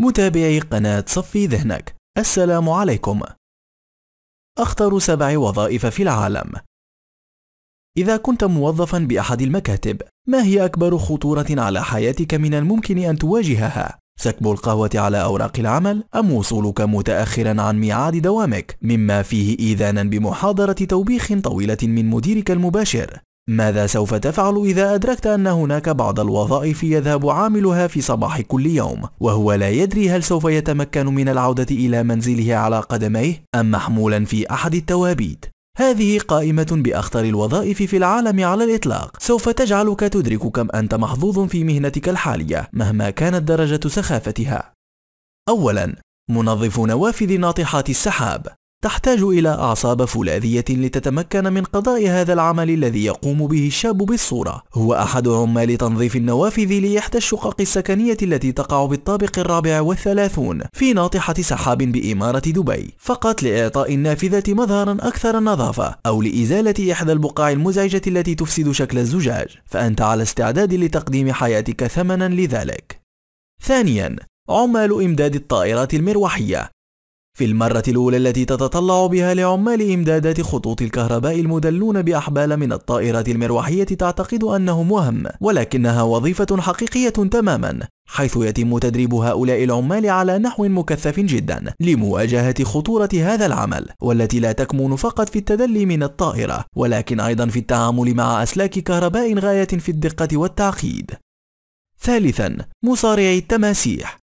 متابعي قناة صفي ذهنك السلام عليكم أخطر سبع وظائف في العالم إذا كنت موظفا بأحد المكاتب ما هي أكبر خطورة على حياتك من الممكن أن تواجهها؟ سكب القهوة على أوراق العمل أم وصولك متأخرا عن ميعاد دوامك مما فيه إيذانا بمحاضرة توبيخ طويلة من مديرك المباشر ماذا سوف تفعل إذا أدركت أن هناك بعض الوظائف يذهب عاملها في صباح كل يوم وهو لا يدري هل سوف يتمكن من العودة إلى منزله على قدميه أم محمولا في أحد التوابيت هذه قائمة بأخطر الوظائف في العالم على الإطلاق سوف تجعلك تدرك كم أنت محظوظ في مهنتك الحالية مهما كانت درجة سخافتها أولا منظف نوافذ ناطحات السحاب تحتاج إلى أعصاب فولاذية لتتمكن من قضاء هذا العمل الذي يقوم به الشاب بالصورة هو أحد عمال تنظيف النوافذ لإحدى الشقق السكنية التي تقع بالطابق الرابع والثلاثون في ناطحة سحاب بإمارة دبي فقط لإعطاء النافذة مظهرا أكثر نظافة أو لإزالة إحدى البقع المزعجة التي تفسد شكل الزجاج فأنت على استعداد لتقديم حياتك ثمنا لذلك ثانيا عمال إمداد الطائرات المروحية في المرة الأولى التي تتطلع بها لعمال إمدادات خطوط الكهرباء المدلون بأحبال من الطائرات المروحية تعتقد أنهم وهم ولكنها وظيفة حقيقية تماما حيث يتم تدريب هؤلاء العمال على نحو مكثف جدا لمواجهة خطورة هذا العمل والتي لا تكمن فقط في التدلي من الطائرة ولكن أيضا في التعامل مع أسلاك كهرباء غاية في الدقة والتعقيد ثالثا مصارعي التماسيح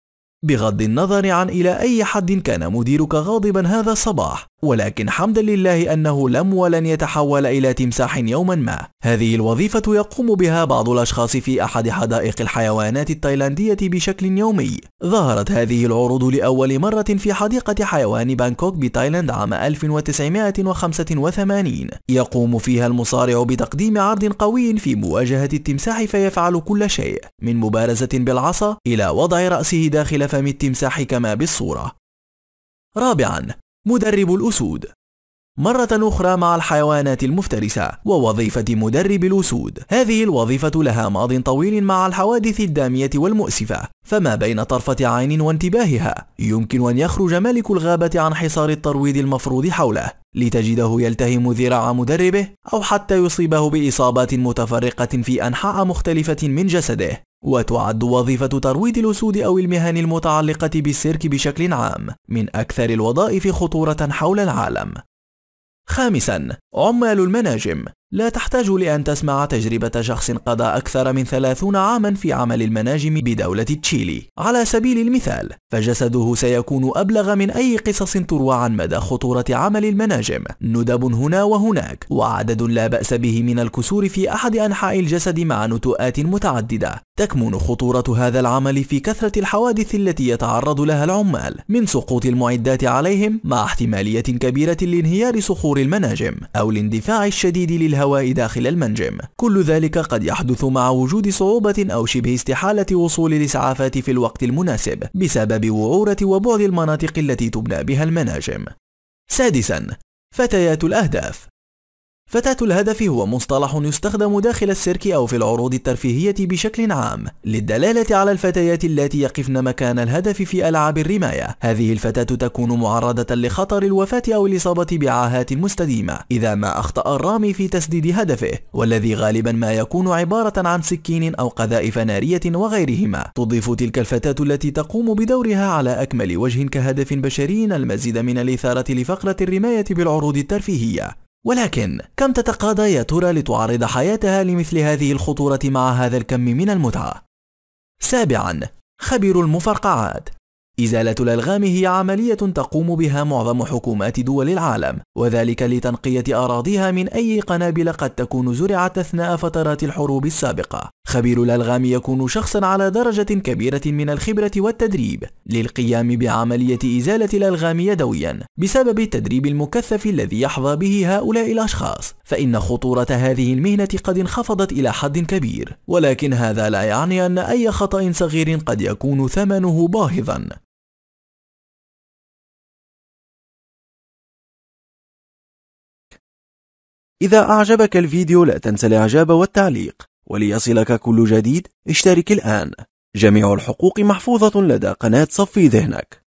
بغض النظر عن إلى أي حد كان مديرك غاضبا هذا الصباح ولكن حمدا لله أنه لم ولن يتحول إلى تمساح يوما ما هذه الوظيفة يقوم بها بعض الأشخاص في أحد حدائق الحيوانات التايلاندية بشكل يومي ظهرت هذه العروض لأول مرة في حديقة حيوان بانكوك بتايلاند عام 1985 يقوم فيها المصارع بتقديم عرض قوي في مواجهة التمساح فيفعل كل شيء من مبارزة بالعصا إلى وضع رأسه داخل فم التمساح كما بالصورة رابعا مدرب الأسود مرة أخرى مع الحيوانات المفترسة ووظيفة مدرب الأسود هذه الوظيفة لها ماض طويل مع الحوادث الدامية والمؤسفة فما بين طرفة عين وانتباهها يمكن أن يخرج ملك الغابة عن حصار الترويض المفروض حوله لتجده يلتهم ذراع مدربه أو حتى يصيبه بإصابات متفرقة في أنحاء مختلفة من جسده وتعد وظيفة ترويض الأسود أو المهن المتعلقة بالسيرك بشكل عام من أكثر الوظائف خطورة حول العالم. خامساً عمال المناجم لا تحتاج لأن تسمع تجربة شخص قضى أكثر من ثلاثون عاما في عمل المناجم بدولة تشيلي على سبيل المثال فجسده سيكون أبلغ من أي قصص تروى عن مدى خطورة عمل المناجم ندب هنا وهناك وعدد لا بأس به من الكسور في أحد أنحاء الجسد مع نتوءات متعددة تكمن خطورة هذا العمل في كثرة الحوادث التي يتعرض لها العمال من سقوط المعدات عليهم مع احتمالية كبيرة لانهيار صخور المناجم أو الاندفاع الشديد للهواء الهواء داخل المنجم كل ذلك قد يحدث مع وجود صعوبة أو شبه استحالة وصول الإسعافات في الوقت المناسب بسبب وعورة وبعد المناطق التي تبنى بها المناجم سادسا فتيات الأهداف فتاة الهدف هو مصطلح يستخدم داخل السيرك أو في العروض الترفيهية بشكل عام للدلالة على الفتيات التي يقفن مكان الهدف في ألعاب الرماية هذه الفتاة تكون معرضة لخطر الوفاة أو الإصابة بعاهات مستديمة إذا ما أخطأ الرامي في تسديد هدفه والذي غالبا ما يكون عبارة عن سكين أو قذائف نارية وغيرهما تضيف تلك الفتاة التي تقوم بدورها على أكمل وجه كهدف بشري المزيد من الإثارة لفقرة الرماية بالعروض الترفيهية ولكن كم تتقاضى يا ترى لتعرض حياتها لمثل هذه الخطورة مع هذا الكم من المتعة؟ سابعا خبير المفرقعات إزالة الألغام هي عملية تقوم بها معظم حكومات دول العالم، وذلك لتنقية أراضيها من أي قنابل قد تكون زرعت أثناء فترات الحروب السابقة. خبير الألغام يكون شخصًا على درجة كبيرة من الخبرة والتدريب للقيام بعملية إزالة الألغام يدويًا بسبب التدريب المكثف الذي يحظى به هؤلاء الأشخاص، فإن خطورة هذه المهنة قد انخفضت إلى حد كبير، ولكن هذا لا يعني أن أي خطأ صغير قد يكون ثمنه باهظًا. إذا أعجبك الفيديو لا تنسى الإعجاب والتعليق وليصلك كل جديد اشترك الآن جميع الحقوق محفوظة لدى قناة صفي ذهنك